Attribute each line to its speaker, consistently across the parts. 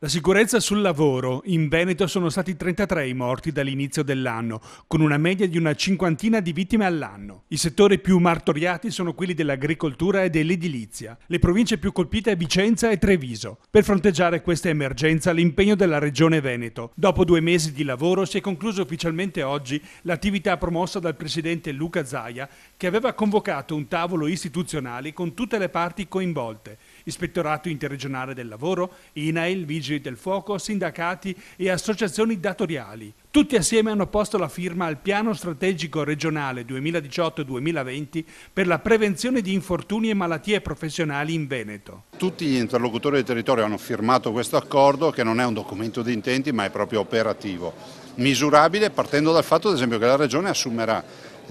Speaker 1: La sicurezza sul lavoro. In Veneto sono stati 33 i morti dall'inizio dell'anno, con una media di una cinquantina di vittime all'anno. I settori più martoriati sono quelli dell'agricoltura e dell'edilizia. Le province più colpite Vicenza e Treviso. Per fronteggiare questa emergenza l'impegno della Regione Veneto. Dopo due mesi di lavoro si è conclusa ufficialmente oggi l'attività promossa dal Presidente Luca Zaia, che aveva convocato un tavolo istituzionale con tutte le parti coinvolte Ispettorato Interregionale del Lavoro, INAIL, Vigili del Fuoco, sindacati e associazioni datoriali. Tutti assieme hanno posto la firma al Piano Strategico Regionale 2018-2020 per la prevenzione di infortuni e malattie professionali in Veneto.
Speaker 2: Tutti gli interlocutori del territorio hanno firmato questo accordo che non è un documento di intenti ma è proprio operativo, misurabile partendo dal fatto ad esempio che la Regione assumerà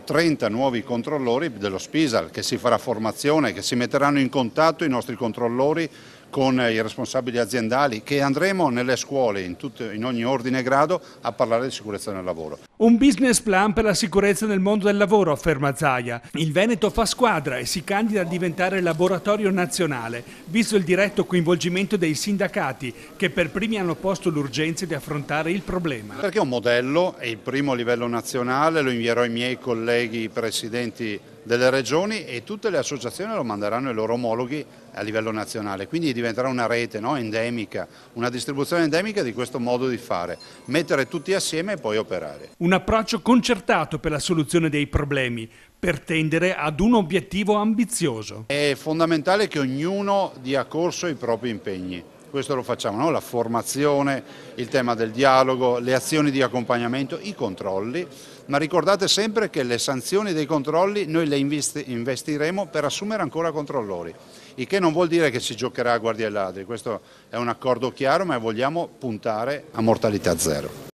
Speaker 2: 30 nuovi controllori dello Spisal che si farà formazione, che si metteranno in contatto i nostri controllori con i responsabili aziendali che andremo nelle scuole in, tutto, in ogni ordine e grado a parlare di sicurezza nel lavoro.
Speaker 1: Un business plan per la sicurezza nel mondo del lavoro, afferma Zaia. Il Veneto fa squadra e si candida a diventare laboratorio nazionale, visto il diretto coinvolgimento dei sindacati che per primi hanno posto l'urgenza di affrontare il problema.
Speaker 2: Perché è un modello, è il primo a livello nazionale, lo invierò ai miei colleghi presidenti delle regioni e tutte le associazioni lo manderanno ai loro omologhi a livello nazionale, quindi diventerà una rete no? endemica, una distribuzione endemica di questo modo di fare, mettere tutti assieme e poi operare.
Speaker 1: Un approccio concertato per la soluzione dei problemi, per tendere ad un obiettivo ambizioso.
Speaker 2: È fondamentale che ognuno dia corso ai propri impegni questo lo facciamo, no? la formazione, il tema del dialogo, le azioni di accompagnamento, i controlli, ma ricordate sempre che le sanzioni dei controlli noi le investiremo per assumere ancora controllori, il che non vuol dire che si giocherà a guardie e ladri, questo
Speaker 1: è un accordo chiaro, ma vogliamo puntare a mortalità zero.